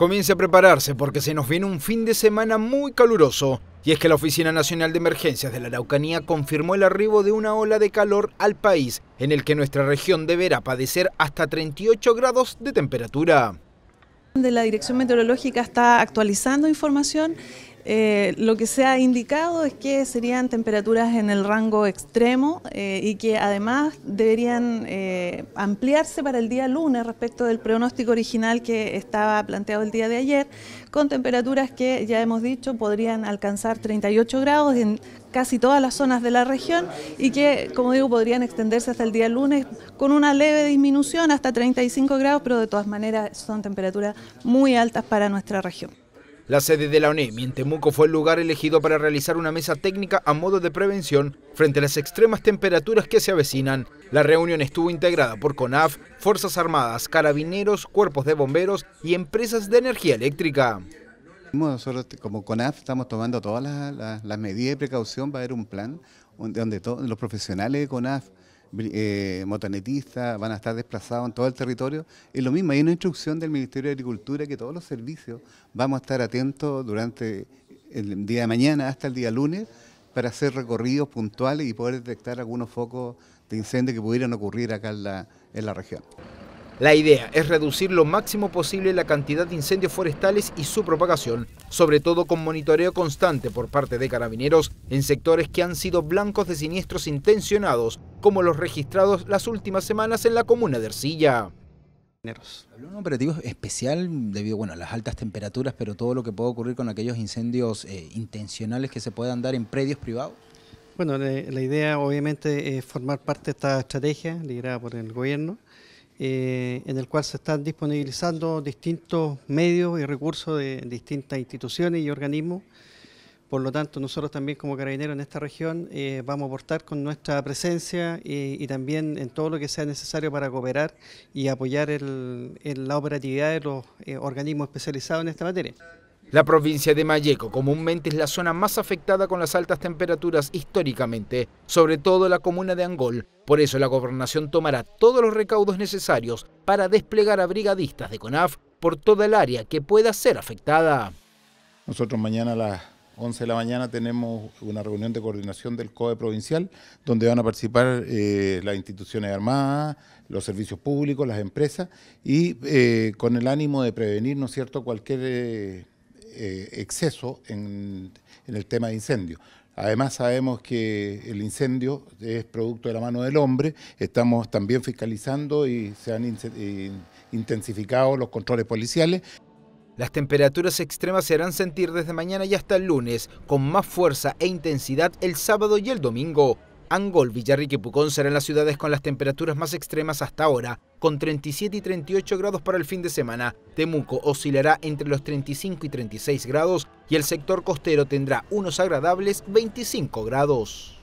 Comience a prepararse porque se nos viene un fin de semana muy caluroso. Y es que la Oficina Nacional de Emergencias de la Araucanía confirmó el arribo de una ola de calor al país, en el que nuestra región deberá padecer hasta 38 grados de temperatura. De la Dirección Meteorológica está actualizando información eh, lo que se ha indicado es que serían temperaturas en el rango extremo eh, y que además deberían eh, ampliarse para el día lunes respecto del pronóstico original que estaba planteado el día de ayer, con temperaturas que ya hemos dicho podrían alcanzar 38 grados en casi todas las zonas de la región y que, como digo, podrían extenderse hasta el día lunes con una leve disminución hasta 35 grados, pero de todas maneras son temperaturas muy altas para nuestra región. La sede de la ONEMI en Temuco fue el lugar elegido para realizar una mesa técnica a modo de prevención frente a las extremas temperaturas que se avecinan. La reunión estuvo integrada por CONAF, Fuerzas Armadas, Carabineros, Cuerpos de Bomberos y empresas de energía eléctrica. Nosotros como CONAF estamos tomando todas las, medidas de precaución, para ver un plan donde, donde todos los profesionales de CONAF eh, motanetistas van a estar desplazados en todo el territorio. Es lo mismo, hay una instrucción del Ministerio de Agricultura que todos los servicios vamos a estar atentos durante el día de mañana hasta el día lunes para hacer recorridos puntuales y poder detectar algunos focos de incendio que pudieran ocurrir acá en la región. La idea es reducir lo máximo posible la cantidad de incendios forestales y su propagación, sobre todo con monitoreo constante por parte de carabineros en sectores que han sido blancos de siniestros intencionados como los registrados las últimas semanas en la comuna de Ercilla. Habló un operativo especial debido bueno, a las altas temperaturas, pero todo lo que puede ocurrir con aquellos incendios eh, intencionales que se puedan dar en predios privados. Bueno, la idea obviamente es formar parte de esta estrategia liderada por el gobierno, eh, en el cual se están disponibilizando distintos medios y recursos de distintas instituciones y organismos por lo tanto, nosotros también como carabineros en esta región eh, vamos a aportar con nuestra presencia y también en todo lo que sea necesario para cooperar y apoyar la operatividad de los eh, organismos especializados en esta materia. La provincia de Mayeco comúnmente es la zona más afectada con las altas temperaturas históricamente, sobre todo la comuna de Angol. Por eso la gobernación tomará todos los recaudos necesarios para desplegar a brigadistas de CONAF por toda el área que pueda ser afectada. Nosotros mañana la... 11 de la mañana tenemos una reunión de coordinación del COE provincial, donde van a participar eh, las instituciones armadas, los servicios públicos, las empresas, y eh, con el ánimo de prevenir, ¿no es cierto?, cualquier eh, exceso en, el tema de incendio. Además sabemos que el incendio es producto de la mano del hombre, estamos también fiscalizando y se han intensificado los controles policiales. Las temperaturas extremas se harán sentir desde mañana y hasta el lunes, con más fuerza e intensidad el sábado y el domingo. Angol, Villarrica y Pucón serán las ciudades con las temperaturas más extremas hasta ahora, con 37 y 38 grados para el fin de semana. Temuco oscilará entre los 35 y 36 grados y el sector costero tendrá unos agradables 25 grados.